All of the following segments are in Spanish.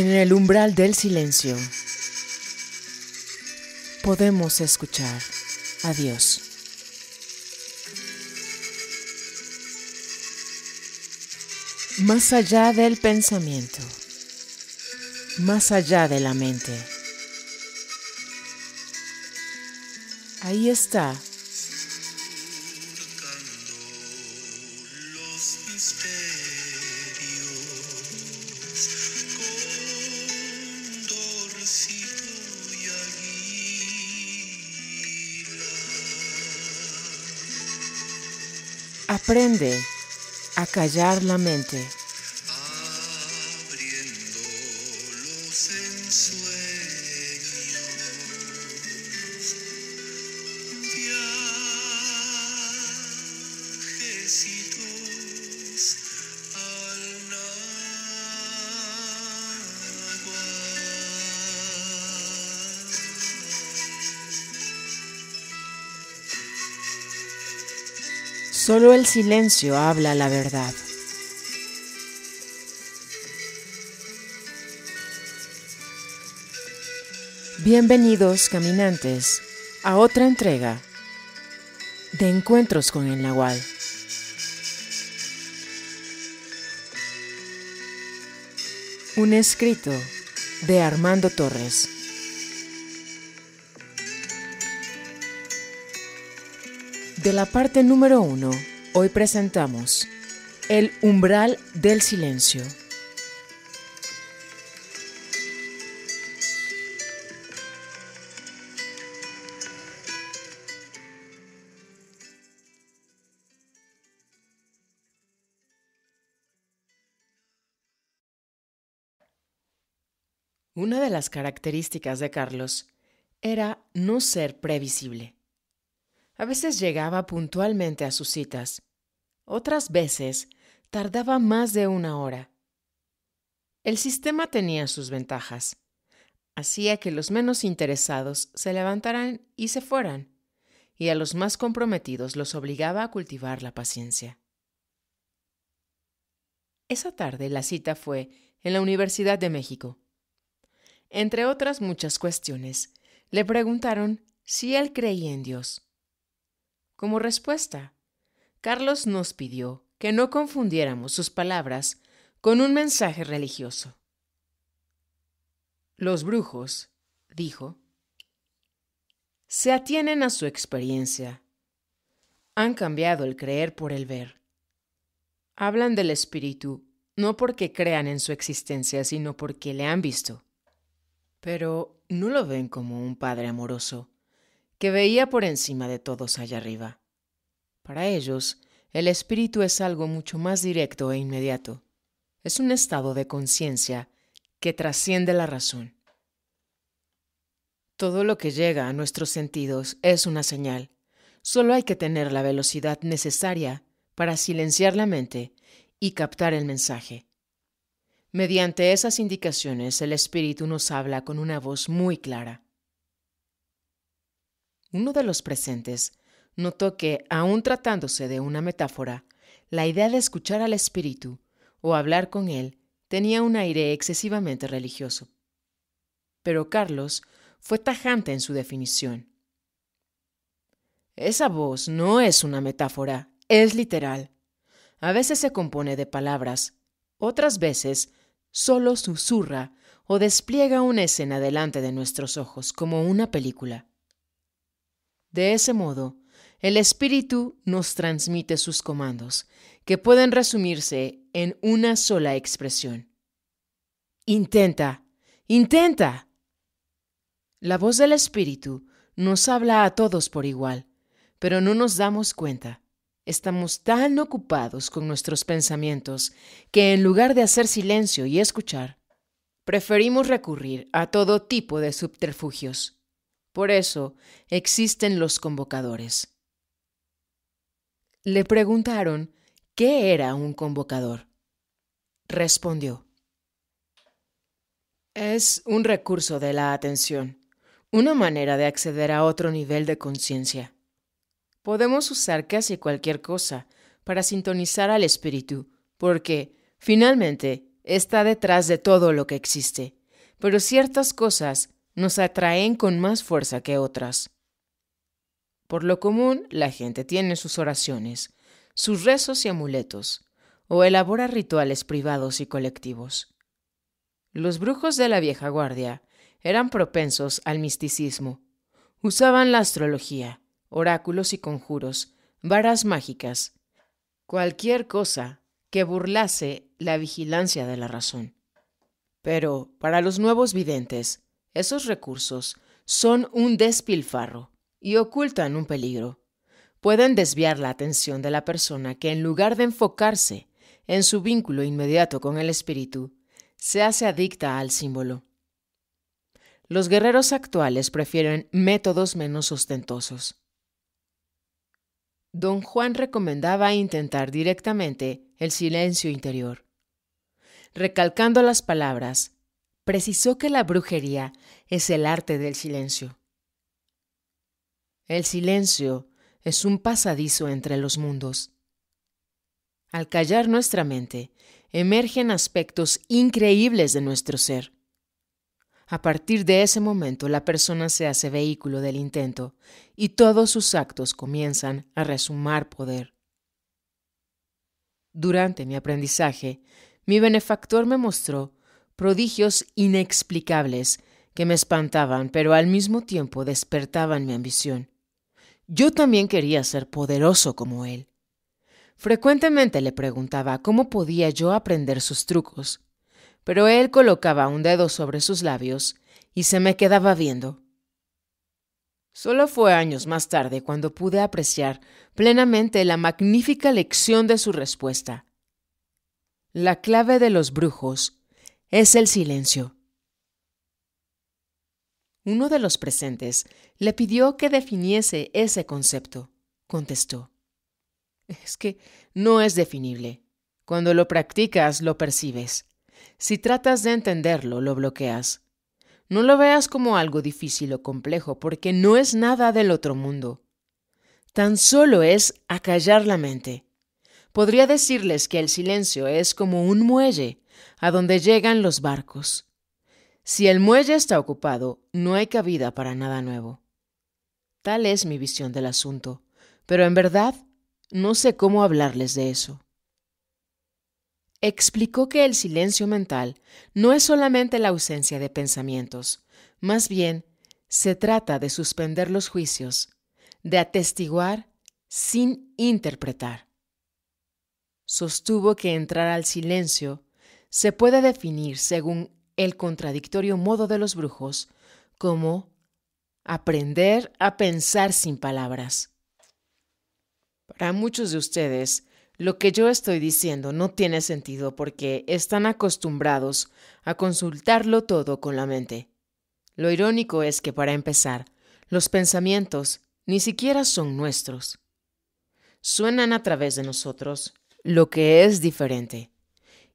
En el umbral del silencio podemos escuchar a Dios. Más allá del pensamiento, más allá de la mente. Ahí está Aprende a callar la mente. Solo el silencio habla la verdad. Bienvenidos, caminantes, a otra entrega de Encuentros con el Nahual. Un escrito de Armando Torres. De la parte número uno, hoy presentamos El umbral del silencio. Una de las características de Carlos era no ser previsible. A veces llegaba puntualmente a sus citas, otras veces tardaba más de una hora. El sistema tenía sus ventajas. Hacía que los menos interesados se levantaran y se fueran, y a los más comprometidos los obligaba a cultivar la paciencia. Esa tarde la cita fue en la Universidad de México. Entre otras muchas cuestiones, le preguntaron si él creía en Dios. Como respuesta, Carlos nos pidió que no confundiéramos sus palabras con un mensaje religioso. Los brujos, dijo, se atienen a su experiencia. Han cambiado el creer por el ver. Hablan del espíritu no porque crean en su existencia, sino porque le han visto. Pero no lo ven como un padre amoroso, que veía por encima de todos allá arriba. Para ellos, el espíritu es algo mucho más directo e inmediato. Es un estado de conciencia que trasciende la razón. Todo lo que llega a nuestros sentidos es una señal. Solo hay que tener la velocidad necesaria para silenciar la mente y captar el mensaje. Mediante esas indicaciones el espíritu nos habla con una voz muy clara. Uno de los presentes notó que, aun tratándose de una metáfora, la idea de escuchar al espíritu o hablar con él tenía un aire excesivamente religioso. Pero Carlos fue tajante en su definición. Esa voz no es una metáfora, es literal. A veces se compone de palabras, otras veces solo susurra o despliega una escena delante de nuestros ojos como una película. De ese modo, el Espíritu nos transmite sus comandos, que pueden resumirse en una sola expresión. Intenta, intenta. La voz del Espíritu nos habla a todos por igual, pero no nos damos cuenta. Estamos tan ocupados con nuestros pensamientos que en lugar de hacer silencio y escuchar, preferimos recurrir a todo tipo de subterfugios. Por eso existen los convocadores. Le preguntaron qué era un convocador. Respondió. Es un recurso de la atención, una manera de acceder a otro nivel de conciencia. Podemos usar casi cualquier cosa para sintonizar al espíritu, porque, finalmente, está detrás de todo lo que existe. Pero ciertas cosas nos atraen con más fuerza que otras. Por lo común, la gente tiene sus oraciones, sus rezos y amuletos, o elabora rituales privados y colectivos. Los brujos de la vieja guardia eran propensos al misticismo. Usaban la astrología, oráculos y conjuros, varas mágicas, cualquier cosa que burlase la vigilancia de la razón. Pero, para los nuevos videntes, esos recursos son un despilfarro y ocultan un peligro. Pueden desviar la atención de la persona que en lugar de enfocarse en su vínculo inmediato con el espíritu, se hace adicta al símbolo. Los guerreros actuales prefieren métodos menos ostentosos. Don Juan recomendaba intentar directamente el silencio interior, recalcando las palabras precisó que la brujería es el arte del silencio. El silencio es un pasadizo entre los mundos. Al callar nuestra mente, emergen aspectos increíbles de nuestro ser. A partir de ese momento la persona se hace vehículo del intento y todos sus actos comienzan a resumar poder. Durante mi aprendizaje, mi benefactor me mostró prodigios inexplicables que me espantaban, pero al mismo tiempo despertaban mi ambición. Yo también quería ser poderoso como él. Frecuentemente le preguntaba cómo podía yo aprender sus trucos, pero él colocaba un dedo sobre sus labios y se me quedaba viendo. Solo fue años más tarde cuando pude apreciar plenamente la magnífica lección de su respuesta. La clave de los brujos es el silencio. Uno de los presentes le pidió que definiese ese concepto. Contestó, es que no es definible. Cuando lo practicas, lo percibes. Si tratas de entenderlo, lo bloqueas. No lo veas como algo difícil o complejo, porque no es nada del otro mundo. Tan solo es acallar la mente. Podría decirles que el silencio es como un muelle a donde llegan los barcos. Si el muelle está ocupado, no hay cabida para nada nuevo. Tal es mi visión del asunto, pero en verdad no sé cómo hablarles de eso. Explicó que el silencio mental no es solamente la ausencia de pensamientos, más bien se trata de suspender los juicios, de atestiguar sin interpretar. Sostuvo que entrar al silencio se puede definir, según el contradictorio modo de los brujos, como aprender a pensar sin palabras. Para muchos de ustedes, lo que yo estoy diciendo no tiene sentido porque están acostumbrados a consultarlo todo con la mente. Lo irónico es que, para empezar, los pensamientos ni siquiera son nuestros. Suenan a través de nosotros, lo que es diferente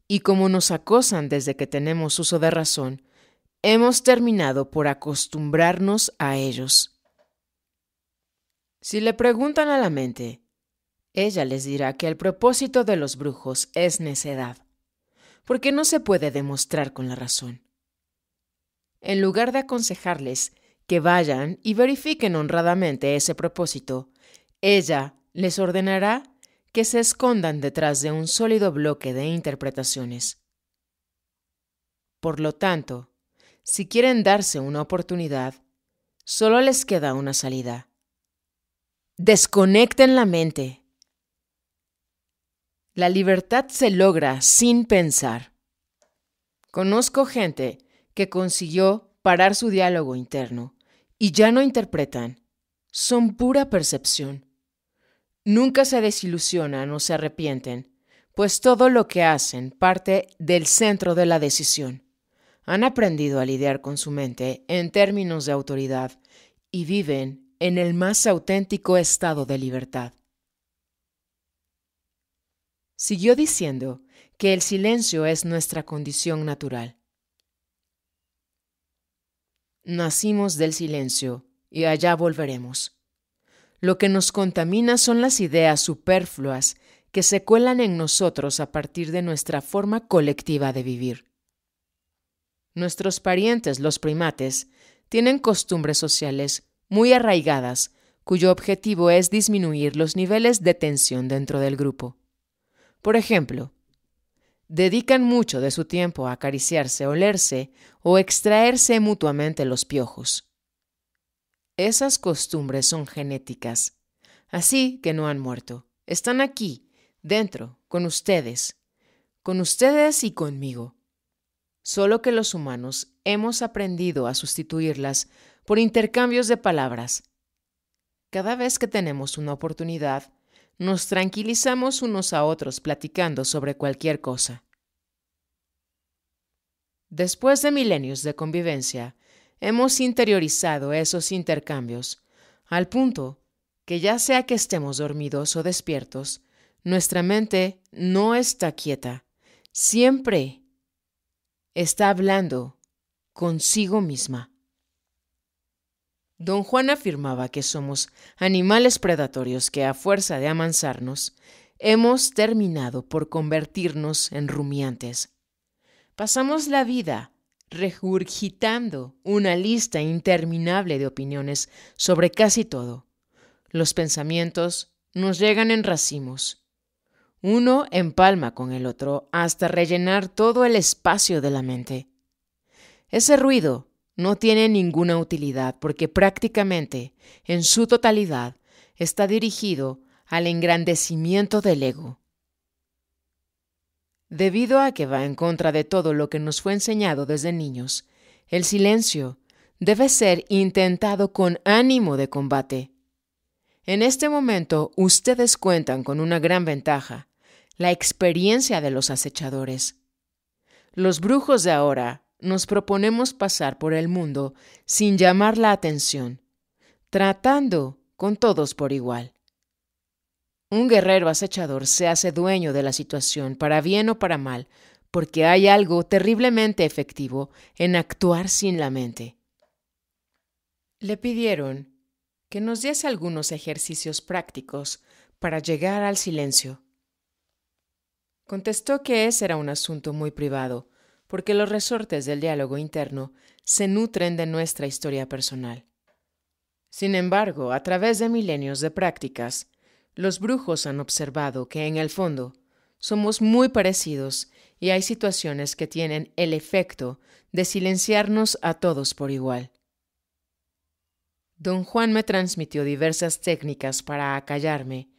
y como nos acosan desde que tenemos uso de razón, hemos terminado por acostumbrarnos a ellos. Si le preguntan a la mente, ella les dirá que el propósito de los brujos es necedad, porque no se puede demostrar con la razón. En lugar de aconsejarles que vayan y verifiquen honradamente ese propósito, ella les ordenará que se escondan detrás de un sólido bloque de interpretaciones. Por lo tanto, si quieren darse una oportunidad, solo les queda una salida. Desconecten la mente. La libertad se logra sin pensar. Conozco gente que consiguió parar su diálogo interno y ya no interpretan, son pura percepción. Nunca se desilusionan o se arrepienten, pues todo lo que hacen parte del centro de la decisión. Han aprendido a lidiar con su mente en términos de autoridad y viven en el más auténtico estado de libertad. Siguió diciendo que el silencio es nuestra condición natural. Nacimos del silencio y allá volveremos. Lo que nos contamina son las ideas superfluas que se cuelan en nosotros a partir de nuestra forma colectiva de vivir. Nuestros parientes, los primates, tienen costumbres sociales muy arraigadas, cuyo objetivo es disminuir los niveles de tensión dentro del grupo. Por ejemplo, dedican mucho de su tiempo a acariciarse, olerse o extraerse mutuamente los piojos. Esas costumbres son genéticas. Así que no han muerto. Están aquí, dentro, con ustedes. Con ustedes y conmigo. Solo que los humanos hemos aprendido a sustituirlas por intercambios de palabras. Cada vez que tenemos una oportunidad, nos tranquilizamos unos a otros platicando sobre cualquier cosa. Después de milenios de convivencia, hemos interiorizado esos intercambios al punto que ya sea que estemos dormidos o despiertos, nuestra mente no está quieta, siempre está hablando consigo misma. Don Juan afirmaba que somos animales predatorios que a fuerza de amansarnos, hemos terminado por convertirnos en rumiantes. Pasamos la vida regurgitando una lista interminable de opiniones sobre casi todo. Los pensamientos nos llegan en racimos. Uno empalma con el otro hasta rellenar todo el espacio de la mente. Ese ruido no tiene ninguna utilidad porque prácticamente, en su totalidad, está dirigido al engrandecimiento del ego debido a que va en contra de todo lo que nos fue enseñado desde niños. El silencio debe ser intentado con ánimo de combate. En este momento ustedes cuentan con una gran ventaja, la experiencia de los acechadores. Los brujos de ahora nos proponemos pasar por el mundo sin llamar la atención, tratando con todos por igual. Un guerrero acechador se hace dueño de la situación, para bien o para mal, porque hay algo terriblemente efectivo en actuar sin la mente. Le pidieron que nos diese algunos ejercicios prácticos para llegar al silencio. Contestó que ese era un asunto muy privado, porque los resortes del diálogo interno se nutren de nuestra historia personal. Sin embargo, a través de milenios de prácticas, los brujos han observado que en el fondo somos muy parecidos y hay situaciones que tienen el efecto de silenciarnos a todos por igual. Don Juan me transmitió diversas técnicas para acallarme,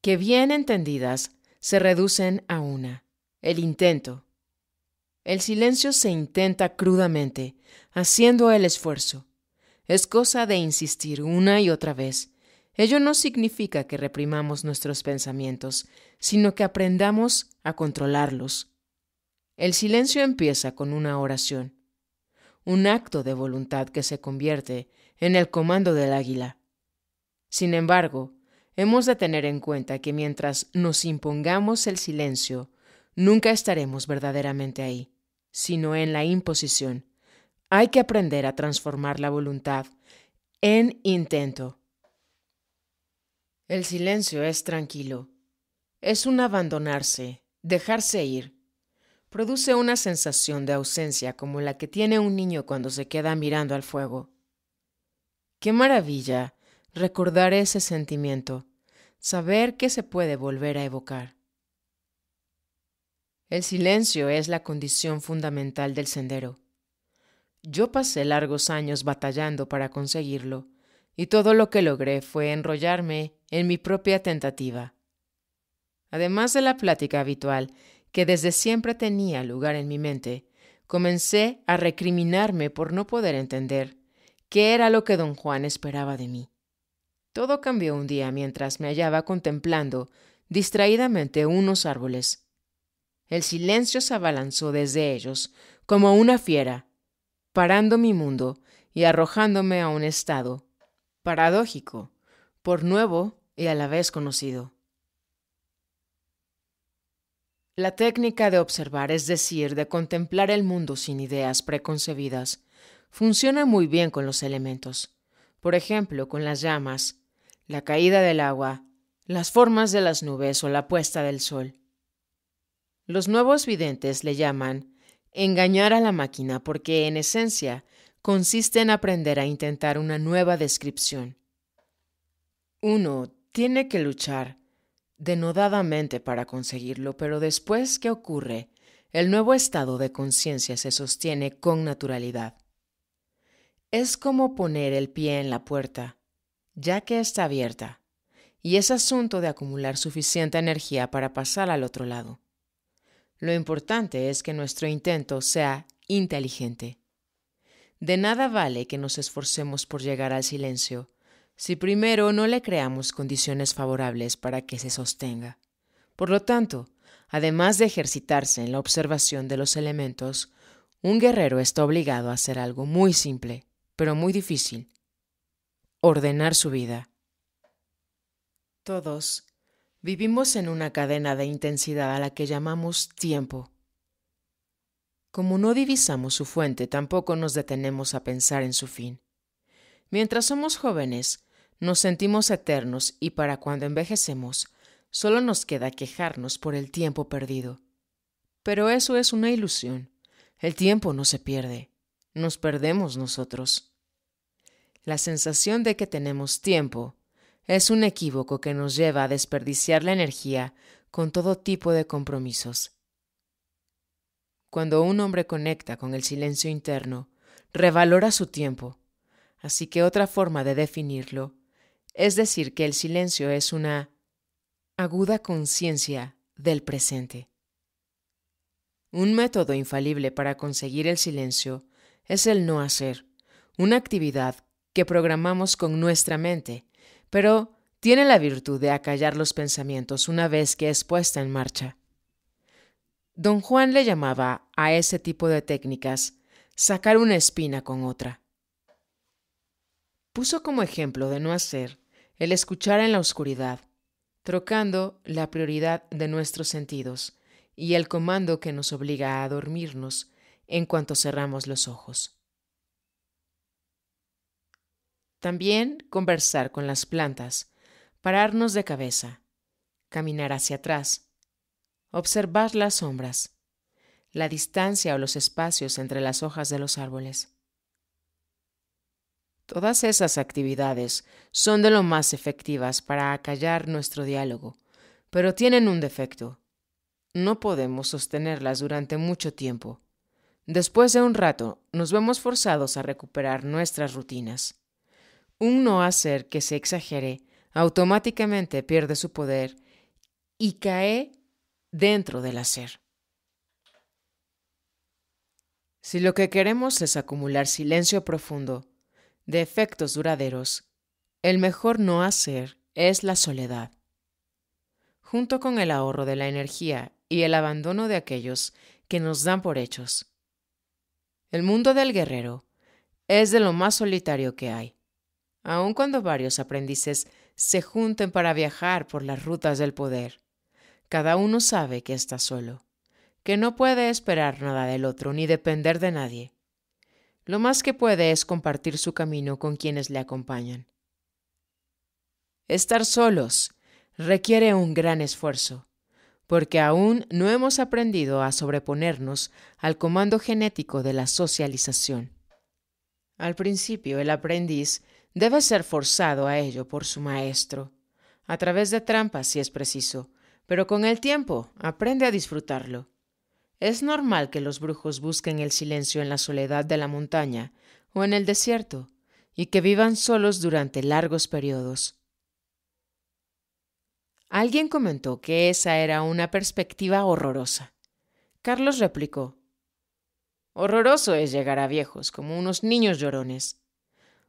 que bien entendidas se reducen a una, el intento. El silencio se intenta crudamente, haciendo el esfuerzo. Es cosa de insistir una y otra vez, Ello no significa que reprimamos nuestros pensamientos, sino que aprendamos a controlarlos. El silencio empieza con una oración, un acto de voluntad que se convierte en el comando del águila. Sin embargo, hemos de tener en cuenta que mientras nos impongamos el silencio, nunca estaremos verdaderamente ahí, sino en la imposición. Hay que aprender a transformar la voluntad en intento el silencio es tranquilo. Es un abandonarse, dejarse ir. Produce una sensación de ausencia como la que tiene un niño cuando se queda mirando al fuego. Qué maravilla recordar ese sentimiento, saber que se puede volver a evocar. El silencio es la condición fundamental del sendero. Yo pasé largos años batallando para conseguirlo, y todo lo que logré fue enrollarme en mi propia tentativa. Además de la plática habitual, que desde siempre tenía lugar en mi mente, comencé a recriminarme por no poder entender qué era lo que don Juan esperaba de mí. Todo cambió un día mientras me hallaba contemplando distraídamente unos árboles. El silencio se abalanzó desde ellos como una fiera, parando mi mundo y arrojándome a un estado paradójico por nuevo y a la vez conocido. La técnica de observar, es decir, de contemplar el mundo sin ideas preconcebidas, funciona muy bien con los elementos, por ejemplo, con las llamas, la caída del agua, las formas de las nubes o la puesta del sol. Los nuevos videntes le llaman engañar a la máquina porque en esencia consiste en aprender a intentar una nueva descripción, uno tiene que luchar denodadamente para conseguirlo, pero después que ocurre, el nuevo estado de conciencia se sostiene con naturalidad. Es como poner el pie en la puerta, ya que está abierta, y es asunto de acumular suficiente energía para pasar al otro lado. Lo importante es que nuestro intento sea inteligente. De nada vale que nos esforcemos por llegar al silencio si primero no le creamos condiciones favorables para que se sostenga. Por lo tanto, además de ejercitarse en la observación de los elementos, un guerrero está obligado a hacer algo muy simple, pero muy difícil. Ordenar su vida. Todos vivimos en una cadena de intensidad a la que llamamos tiempo. Como no divisamos su fuente, tampoco nos detenemos a pensar en su fin. Mientras somos jóvenes, nos sentimos eternos y para cuando envejecemos, solo nos queda quejarnos por el tiempo perdido. Pero eso es una ilusión. El tiempo no se pierde, nos perdemos nosotros. La sensación de que tenemos tiempo es un equívoco que nos lleva a desperdiciar la energía con todo tipo de compromisos. Cuando un hombre conecta con el silencio interno, revalora su tiempo. Así que otra forma de definirlo es decir, que el silencio es una aguda conciencia del presente. Un método infalible para conseguir el silencio es el no hacer, una actividad que programamos con nuestra mente, pero tiene la virtud de acallar los pensamientos una vez que es puesta en marcha. Don Juan le llamaba a ese tipo de técnicas sacar una espina con otra. Puso como ejemplo de no hacer el escuchar en la oscuridad, trocando la prioridad de nuestros sentidos y el comando que nos obliga a dormirnos en cuanto cerramos los ojos. También conversar con las plantas, pararnos de cabeza, caminar hacia atrás, observar las sombras, la distancia o los espacios entre las hojas de los árboles Todas esas actividades son de lo más efectivas para acallar nuestro diálogo, pero tienen un defecto. No podemos sostenerlas durante mucho tiempo. Después de un rato, nos vemos forzados a recuperar nuestras rutinas. Un no hacer que se exagere automáticamente pierde su poder y cae dentro del hacer. Si lo que queremos es acumular silencio profundo, de efectos duraderos, el mejor no hacer es la soledad. Junto con el ahorro de la energía y el abandono de aquellos que nos dan por hechos. El mundo del guerrero es de lo más solitario que hay, aun cuando varios aprendices se junten para viajar por las rutas del poder. Cada uno sabe que está solo, que no puede esperar nada del otro ni depender de nadie. Lo más que puede es compartir su camino con quienes le acompañan. Estar solos requiere un gran esfuerzo, porque aún no hemos aprendido a sobreponernos al comando genético de la socialización. Al principio el aprendiz debe ser forzado a ello por su maestro, a través de trampas si es preciso, pero con el tiempo aprende a disfrutarlo. Es normal que los brujos busquen el silencio en la soledad de la montaña o en el desierto, y que vivan solos durante largos periodos. Alguien comentó que esa era una perspectiva horrorosa. Carlos replicó, Horroroso es llegar a viejos como unos niños llorones.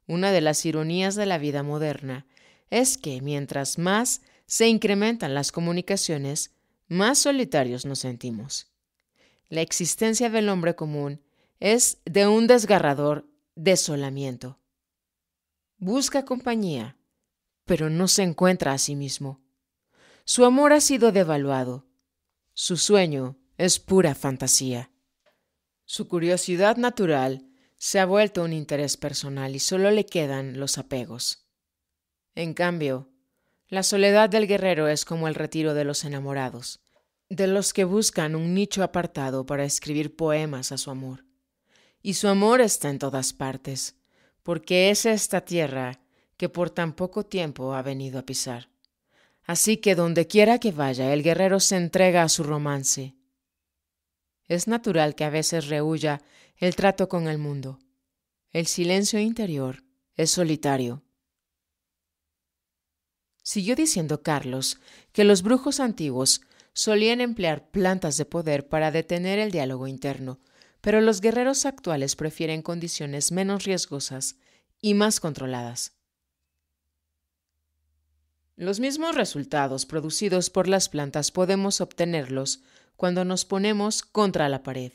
Una de las ironías de la vida moderna es que mientras más se incrementan las comunicaciones, más solitarios nos sentimos la existencia del hombre común es de un desgarrador desolamiento. Busca compañía, pero no se encuentra a sí mismo. Su amor ha sido devaluado. Su sueño es pura fantasía. Su curiosidad natural se ha vuelto un interés personal y solo le quedan los apegos. En cambio, la soledad del guerrero es como el retiro de los enamorados de los que buscan un nicho apartado para escribir poemas a su amor. Y su amor está en todas partes, porque es esta tierra que por tan poco tiempo ha venido a pisar. Así que donde quiera que vaya, el guerrero se entrega a su romance. Es natural que a veces rehuya el trato con el mundo. El silencio interior es solitario. Siguió diciendo Carlos que los brujos antiguos solían emplear plantas de poder para detener el diálogo interno, pero los guerreros actuales prefieren condiciones menos riesgosas y más controladas. Los mismos resultados producidos por las plantas podemos obtenerlos cuando nos ponemos contra la pared.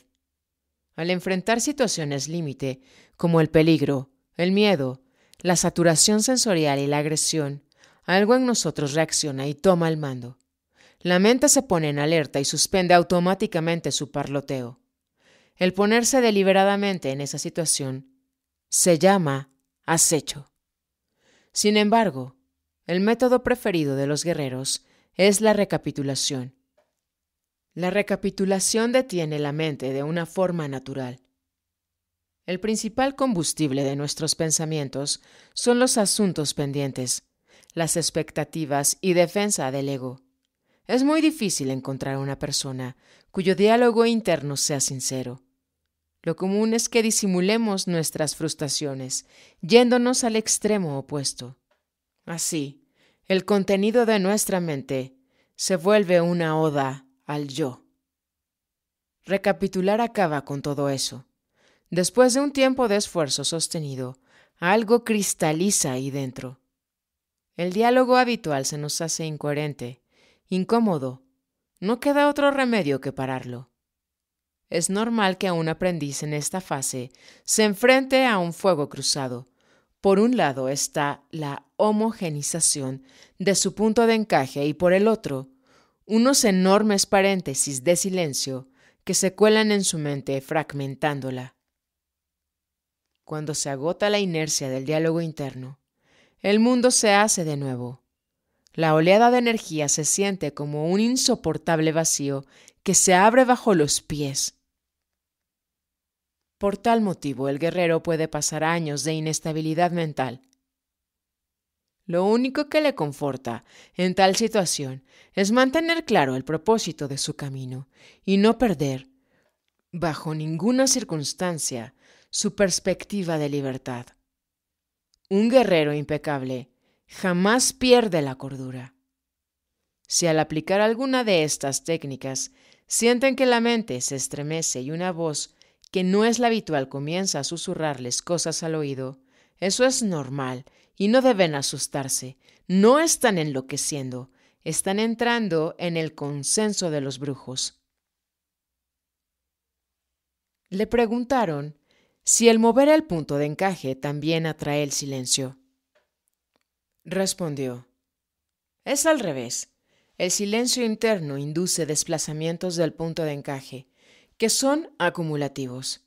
Al enfrentar situaciones límite, como el peligro, el miedo, la saturación sensorial y la agresión, algo en nosotros reacciona y toma el mando. La mente se pone en alerta y suspende automáticamente su parloteo. El ponerse deliberadamente en esa situación se llama acecho. Sin embargo, el método preferido de los guerreros es la recapitulación. La recapitulación detiene la mente de una forma natural. El principal combustible de nuestros pensamientos son los asuntos pendientes, las expectativas y defensa del ego. Es muy difícil encontrar una persona cuyo diálogo interno sea sincero. Lo común es que disimulemos nuestras frustraciones, yéndonos al extremo opuesto. Así, el contenido de nuestra mente se vuelve una oda al yo. Recapitular acaba con todo eso. Después de un tiempo de esfuerzo sostenido, algo cristaliza ahí dentro. El diálogo habitual se nos hace incoherente, incómodo. No queda otro remedio que pararlo. Es normal que un aprendiz en esta fase se enfrente a un fuego cruzado. Por un lado está la homogenización de su punto de encaje y por el otro, unos enormes paréntesis de silencio que se cuelan en su mente fragmentándola. Cuando se agota la inercia del diálogo interno, el mundo se hace de nuevo la oleada de energía se siente como un insoportable vacío que se abre bajo los pies. Por tal motivo, el guerrero puede pasar años de inestabilidad mental. Lo único que le conforta en tal situación es mantener claro el propósito de su camino y no perder, bajo ninguna circunstancia, su perspectiva de libertad. Un guerrero impecable jamás pierde la cordura. Si al aplicar alguna de estas técnicas sienten que la mente se estremece y una voz que no es la habitual comienza a susurrarles cosas al oído, eso es normal y no deben asustarse. No están enloqueciendo, están entrando en el consenso de los brujos. Le preguntaron si el mover el punto de encaje también atrae el silencio. Respondió, es al revés. El silencio interno induce desplazamientos del punto de encaje, que son acumulativos.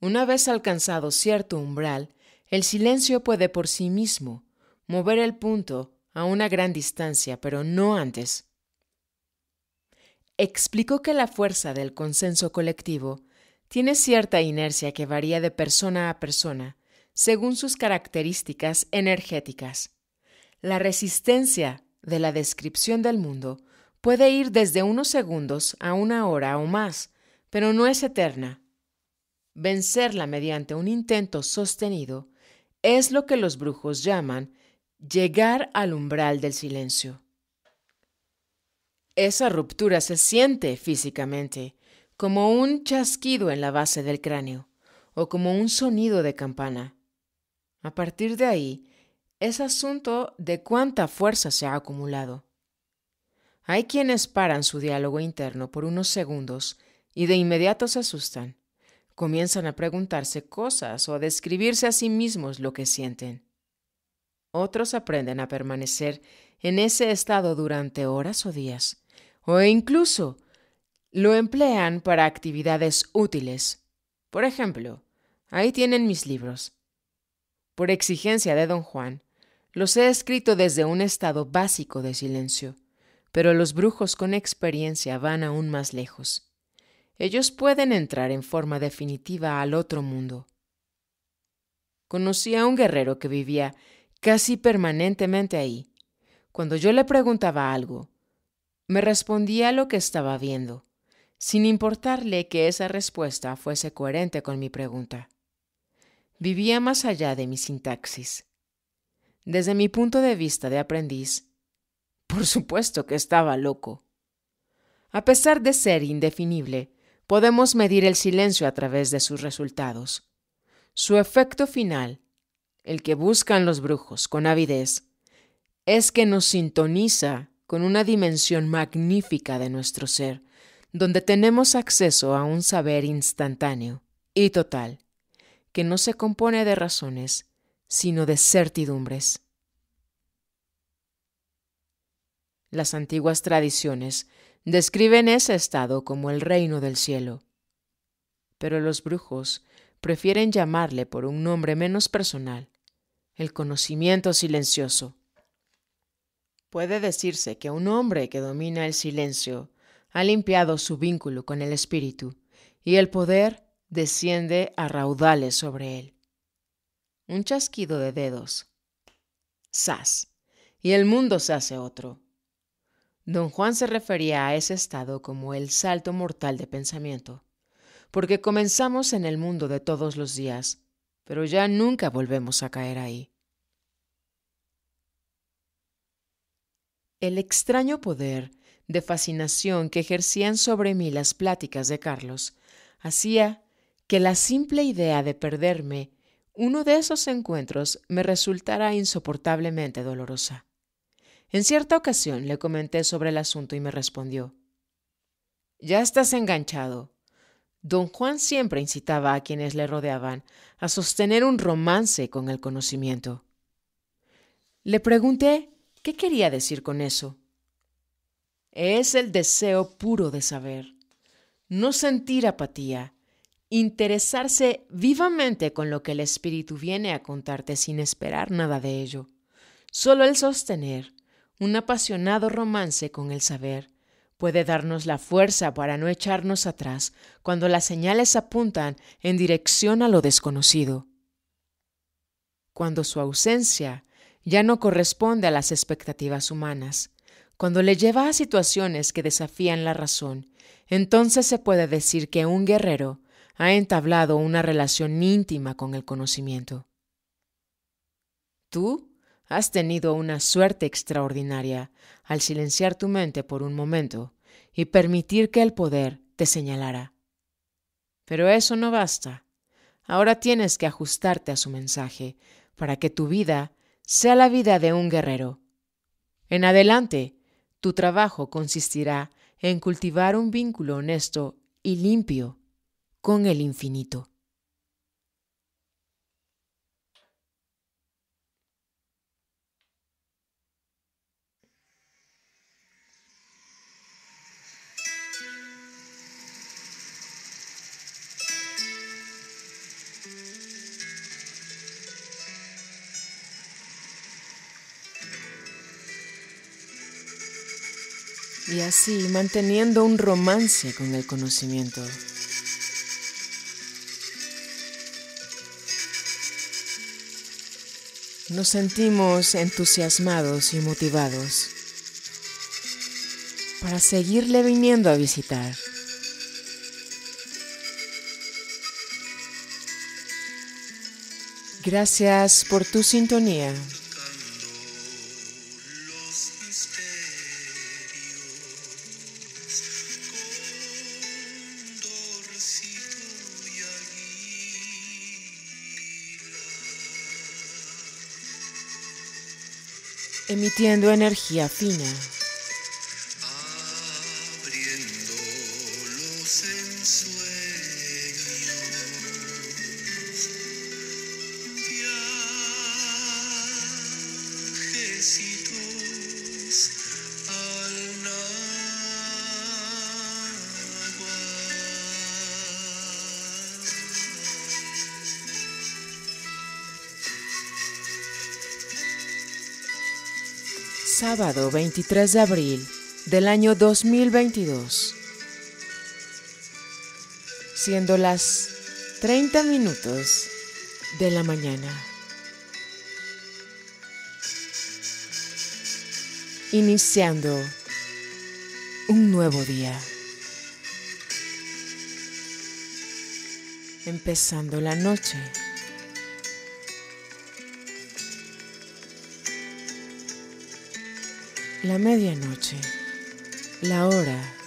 Una vez alcanzado cierto umbral, el silencio puede por sí mismo mover el punto a una gran distancia, pero no antes. Explicó que la fuerza del consenso colectivo tiene cierta inercia que varía de persona a persona según sus características energéticas. La resistencia de la descripción del mundo puede ir desde unos segundos a una hora o más, pero no es eterna. Vencerla mediante un intento sostenido es lo que los brujos llaman llegar al umbral del silencio. Esa ruptura se siente físicamente, como un chasquido en la base del cráneo o como un sonido de campana. A partir de ahí, es asunto de cuánta fuerza se ha acumulado. Hay quienes paran su diálogo interno por unos segundos y de inmediato se asustan. Comienzan a preguntarse cosas o a describirse a sí mismos lo que sienten. Otros aprenden a permanecer en ese estado durante horas o días, o incluso lo emplean para actividades útiles. Por ejemplo, ahí tienen mis libros. Por exigencia de don Juan, los he escrito desde un estado básico de silencio, pero los brujos con experiencia van aún más lejos. Ellos pueden entrar en forma definitiva al otro mundo. Conocí a un guerrero que vivía casi permanentemente ahí. Cuando yo le preguntaba algo, me respondía lo que estaba viendo, sin importarle que esa respuesta fuese coherente con mi pregunta vivía más allá de mi sintaxis. Desde mi punto de vista de aprendiz, por supuesto que estaba loco. A pesar de ser indefinible, podemos medir el silencio a través de sus resultados. Su efecto final, el que buscan los brujos con avidez, es que nos sintoniza con una dimensión magnífica de nuestro ser, donde tenemos acceso a un saber instantáneo y total que no se compone de razones, sino de certidumbres. Las antiguas tradiciones describen ese estado como el reino del cielo, pero los brujos prefieren llamarle por un nombre menos personal, el conocimiento silencioso. Puede decirse que un hombre que domina el silencio ha limpiado su vínculo con el espíritu y el poder desciende a raudales sobre él. Un chasquido de dedos. ¡Sas! Y el mundo se hace otro. Don Juan se refería a ese estado como el salto mortal de pensamiento, porque comenzamos en el mundo de todos los días, pero ya nunca volvemos a caer ahí. El extraño poder de fascinación que ejercían sobre mí las pláticas de Carlos hacía que la simple idea de perderme uno de esos encuentros me resultara insoportablemente dolorosa. En cierta ocasión le comenté sobre el asunto y me respondió, Ya estás enganchado. Don Juan siempre incitaba a quienes le rodeaban a sostener un romance con el conocimiento. Le pregunté qué quería decir con eso. Es el deseo puro de saber, no sentir apatía, interesarse vivamente con lo que el Espíritu viene a contarte sin esperar nada de ello. Solo el sostener un apasionado romance con el saber puede darnos la fuerza para no echarnos atrás cuando las señales apuntan en dirección a lo desconocido. Cuando su ausencia ya no corresponde a las expectativas humanas, cuando le lleva a situaciones que desafían la razón, entonces se puede decir que un guerrero ha entablado una relación íntima con el conocimiento. Tú has tenido una suerte extraordinaria al silenciar tu mente por un momento y permitir que el poder te señalara. Pero eso no basta. Ahora tienes que ajustarte a su mensaje para que tu vida sea la vida de un guerrero. En adelante, tu trabajo consistirá en cultivar un vínculo honesto y limpio con el infinito. y así manteniendo un romance con el conocimiento. nos sentimos entusiasmados y motivados para seguirle viniendo a visitar. Gracias por tu sintonía. emitiendo energía fina. sábado 23 de abril del año 2022, siendo las 30 minutos de la mañana. Iniciando un nuevo día. Empezando la noche. La medianoche. La hora